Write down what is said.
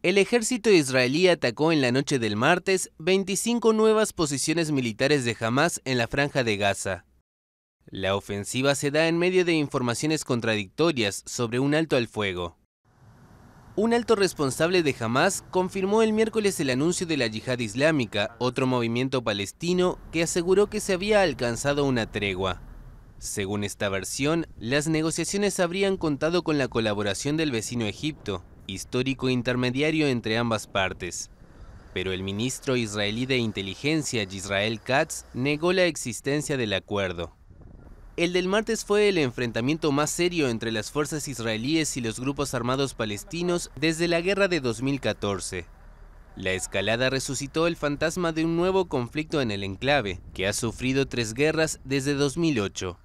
El ejército israelí atacó en la noche del martes 25 nuevas posiciones militares de Hamas en la franja de Gaza. La ofensiva se da en medio de informaciones contradictorias sobre un alto al fuego. Un alto responsable de Hamas confirmó el miércoles el anuncio de la Yihad Islámica, otro movimiento palestino que aseguró que se había alcanzado una tregua. Según esta versión, las negociaciones habrían contado con la colaboración del vecino Egipto, histórico intermediario entre ambas partes. Pero el ministro israelí de inteligencia Yisrael Katz negó la existencia del acuerdo. El del martes fue el enfrentamiento más serio entre las fuerzas israelíes y los grupos armados palestinos desde la guerra de 2014. La escalada resucitó el fantasma de un nuevo conflicto en el enclave, que ha sufrido tres guerras desde 2008.